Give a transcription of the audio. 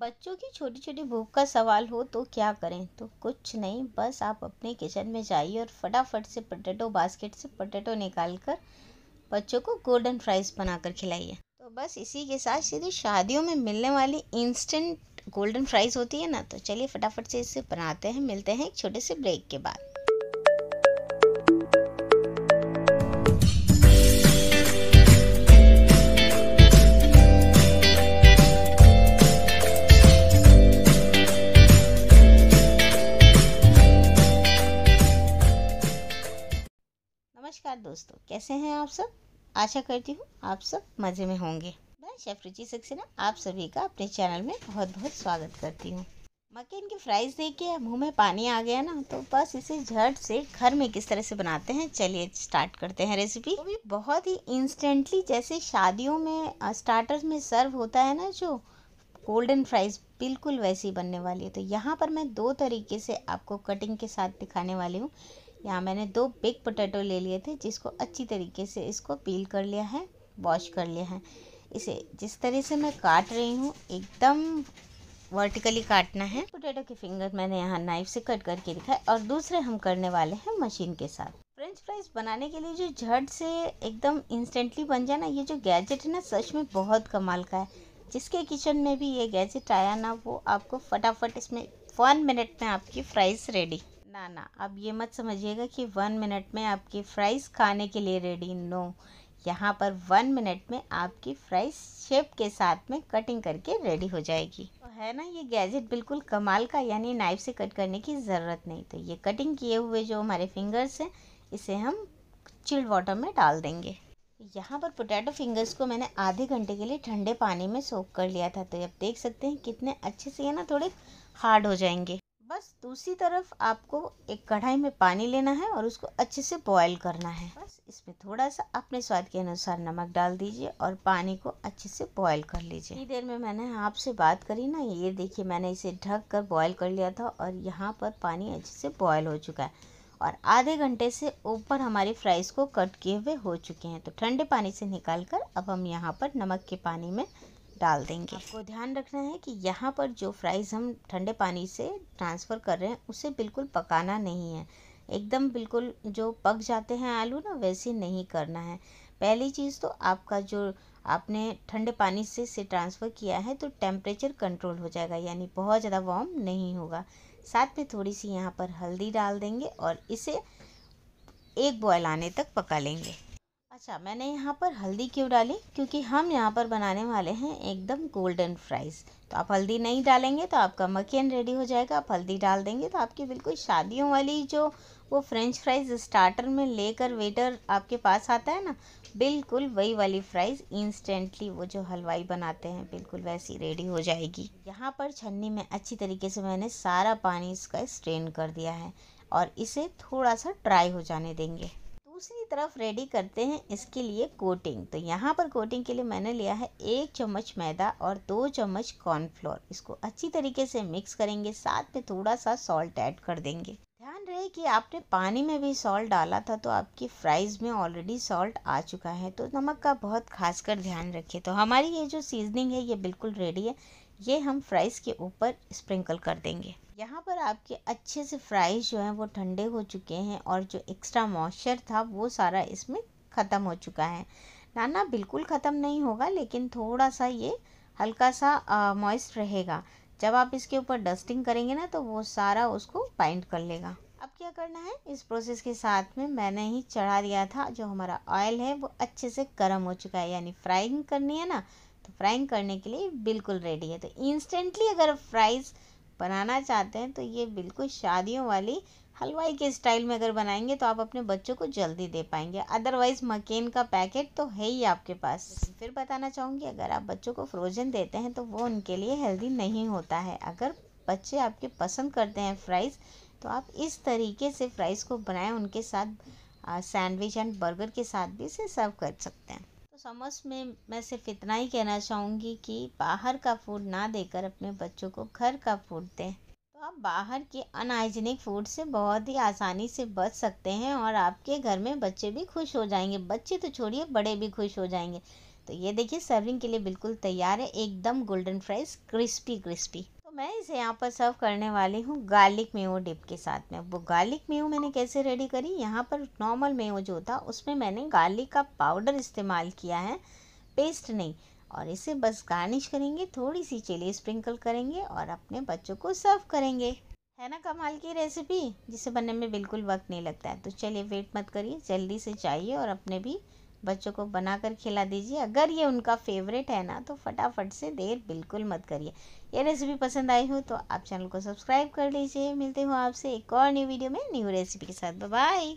बच्चों की छोटी छोटी भूख का सवाल हो तो क्या करें तो कुछ नहीं बस आप अपने किचन में जाइए और फटाफट से पटेटो बास्केट से पटेटो निकाल कर बच्चों को गोल्डन फ्राइज बना कर खिलाइए तो बस इसी के साथ सीधे शादियों में मिलने वाली इंस्टेंट गोल्डन फ्राइज होती है ना तो चलिए फटाफट से इसे बनाते हैं मिलते हैं एक छोटे से ब्रेक के बाद दोस्तों कैसे हैं आप सब आशा करती हूँ आप सब मज़े में होंगे मैं शेफ रुचि सक्सेना आप सभी का अपने चैनल में बहुत बहुत स्वागत करती हूँ मक्के इनकी फ्राइज़ के मुंह में पानी आ गया ना तो बस इसे झट से घर में किस तरह से बनाते हैं चलिए स्टार्ट करते हैं रेसिपी तो बहुत ही इंस्टेंटली जैसे शादियों में स्टार्टर में सर्व होता है ना जो गोल्डन फ्राइज़ बिल्कुल वैसी बनने वाली है तो यहाँ पर मैं दो तरीके से आपको कटिंग के साथ दिखाने वाली हूँ यहाँ मैंने दो बिग पोटैटो ले लिए थे जिसको अच्छी तरीके से इसको पील कर लिया है वॉश कर लिया है इसे जिस तरह से मैं काट रही हूँ एकदम वर्टिकली काटना है पोटैटो के फिंगर मैंने यहाँ नाइफ से कट करके दिखाए और दूसरे हम करने वाले हैं मशीन के साथ फ्रेंच फ्राइज बनाने के लिए जो झट से एकदम इंस्टेंटली बन जाए ना ये जो गैजेट है ना सच में बहुत कमाल का है जिसके किचन में भी ये गैजेट आया ना वो आपको फटाफट इसमें वन मिनट में आपकी फ्राइज़ रेडी ना अब ये मत समझिएगा कि वन मिनट में आपकी फ्राइज़ खाने के लिए रेडी नो यहाँ पर वन मिनट में आपकी फ्राइज शेप के साथ में कटिंग करके रेडी हो जाएगी तो है ना ये गैजेट बिल्कुल कमाल का यानी नाइफ से कट करने की ज़रूरत नहीं तो ये कटिंग किए हुए जो हमारे फिंगर्स हैं इसे हम चिल्ड वाटर में डाल देंगे यहाँ पर पोटैटो फिंगर्स को मैंने आधे घंटे के लिए ठंडे पानी में सोख कर लिया था तो आप देख सकते हैं कितने अच्छे से ये ना थोड़े हार्ड हो जाएंगे बस दूसरी तरफ आपको एक कढ़ाई में पानी लेना है और उसको अच्छे से बॉयल करना है बस इसमें थोड़ा सा अपने स्वाद के अनुसार नमक डाल दीजिए और पानी को अच्छे से बॉयल कर लीजिए इतनी देर में मैंने आपसे बात करी ना ये देखिए मैंने इसे ढक कर बॉयल कर लिया था और यहाँ पर पानी अच्छे से बॉयल हो चुका है और आधे घंटे से ऊपर हमारे फ्राइज़ को कट किए हुए हो चुके हैं तो ठंडे पानी से निकाल कर अब हम यहाँ पर नमक के पानी में डाल देंगे आपको ध्यान रखना है कि यहाँ पर जो फ्राइज़ हम ठंडे पानी से ट्रांसफ़र कर रहे हैं उसे बिल्कुल पकाना नहीं है एकदम बिल्कुल जो पक जाते हैं आलू ना वैसे नहीं करना है पहली चीज़ तो आपका जो आपने ठंडे पानी से से ट्रांसफ़र किया है तो टेम्परेचर कंट्रोल हो जाएगा यानी बहुत ज़्यादा वार्म नहीं होगा साथ में थोड़ी सी यहाँ पर हल्दी डाल देंगे और इसे एक बॉयल आने तक पका लेंगे अच्छा मैंने यहाँ पर हल्दी क्यों डाली क्योंकि हम यहाँ पर बनाने वाले हैं एकदम गोल्डन फ्राइज़ तो आप हल्दी नहीं डालेंगे तो आपका मक्खन रेडी हो जाएगा आप हल्दी डाल देंगे तो आपकी बिल्कुल शादियों वाली जो वो फ्रेंच फ्राइज़ स्टार्टर में लेकर वेटर आपके पास आता है ना बिल्कुल वही वाली फ्राइज़ इंस्टेंटली वो जो हलवाई बनाते हैं बिल्कुल वैसी रेडी हो जाएगी यहाँ पर छन्नी में अच्छी तरीके से मैंने सारा पानी इसका स्ट्रेन कर दिया है और इसे थोड़ा सा ड्राई हो जाने देंगे दूसरी तरफ रेडी करते हैं इसके लिए कोटिंग तो यहाँ पर कोटिंग के लिए मैंने लिया है एक चम्मच मैदा और दो चम्मच कॉर्नफ्लोर इसको अच्छी तरीके से मिक्स करेंगे साथ में थोड़ा सा सॉल्ट ऐड कर देंगे ध्यान रहे कि आपने पानी में भी सॉल्ट डाला था तो आपकी फ्राइज़ में ऑलरेडी सॉल्ट आ चुका है तो नमक का बहुत खास कर ध्यान रखें तो हमारी ये जो सीजनिंग है ये बिल्कुल रेडी है ये हम फ्राइज़ के ऊपर स्प्रिंकल कर देंगे यहाँ पर आपके अच्छे से फ्राइज जो हैं वो ठंडे हो चुके हैं और जो एक्स्ट्रा मॉइस्चर था वो सारा इसमें ख़त्म हो चुका है ना ना बिल्कुल ख़त्म नहीं होगा लेकिन थोड़ा सा ये हल्का सा मॉइस्ट रहेगा जब आप इसके ऊपर डस्टिंग करेंगे ना तो वो सारा उसको बाइंड कर लेगा अब क्या करना है इस प्रोसेस के साथ में मैंने ही चढ़ा दिया था जो हमारा ऑयल है वो अच्छे से गर्म हो चुका है यानी फ्राइंग करनी है ना तो फ्राइंग करने के लिए बिल्कुल रेडी है तो इंस्टेंटली अगर फ्राइज़ बनाना चाहते हैं तो ये बिल्कुल शादियों वाली हलवाई के स्टाइल में अगर बनाएंगे तो आप अपने बच्चों को जल्दी दे पाएंगे अदरवाइज़ मकेन का पैकेट तो है ही आपके पास फिर बताना चाहूँगी अगर आप बच्चों को फ्रोजन देते हैं तो वो उनके लिए हेल्दी नहीं होता है अगर बच्चे आपके पसंद करते हैं फ्राइज़ तो आप इस तरीके से फ्राइज़ को बनाएं उनके साथ सैंडविच एंड बर्गर के साथ भी इसे सर्व कर सकते हैं तो में मैं सिर्फ इतना ही कहना चाहूँगी कि बाहर का फूड ना देकर अपने बच्चों को घर का फूड दें तो आप बाहर के अनहाइजीनिक फूड से बहुत ही आसानी से बच सकते हैं और आपके घर में बच्चे भी खुश हो जाएंगे बच्चे तो छोड़िए बड़े भी खुश हो जाएंगे तो ये देखिए सर्विंग के लिए बिल्कुल तैयार है एकदम गोल्डन फ्राइज क्रिस्पी क्रिस्पी मैं इसे यहाँ पर सर्व करने वाली हूँ गार्लिक मेयो डिप के साथ में वो गार्लिक मेयो मैंने कैसे रेडी करी यहाँ पर नॉर्मल मेयो जो था उसमें मैंने गार्लिक का पाउडर इस्तेमाल किया है पेस्ट नहीं और इसे बस गार्निश करेंगे थोड़ी सी चिली स्प्रिंकल करेंगे और अपने बच्चों को सर्व करेंगे है ना कमाल की रेसिपी जिसे बनने में बिल्कुल वक्त नहीं लगता है तो चलिए वेट मत करिए जल्दी से चाहिए और अपने भी बच्चों को बनाकर खिला दीजिए अगर ये उनका फेवरेट है ना तो फटाफट से देर बिल्कुल मत करिए ये रेसिपी पसंद आई हो तो आप चैनल को सब्सक्राइब कर लीजिए मिलते हो आपसे एक और न्यू वीडियो में न्यू रेसिपी के साथ बाय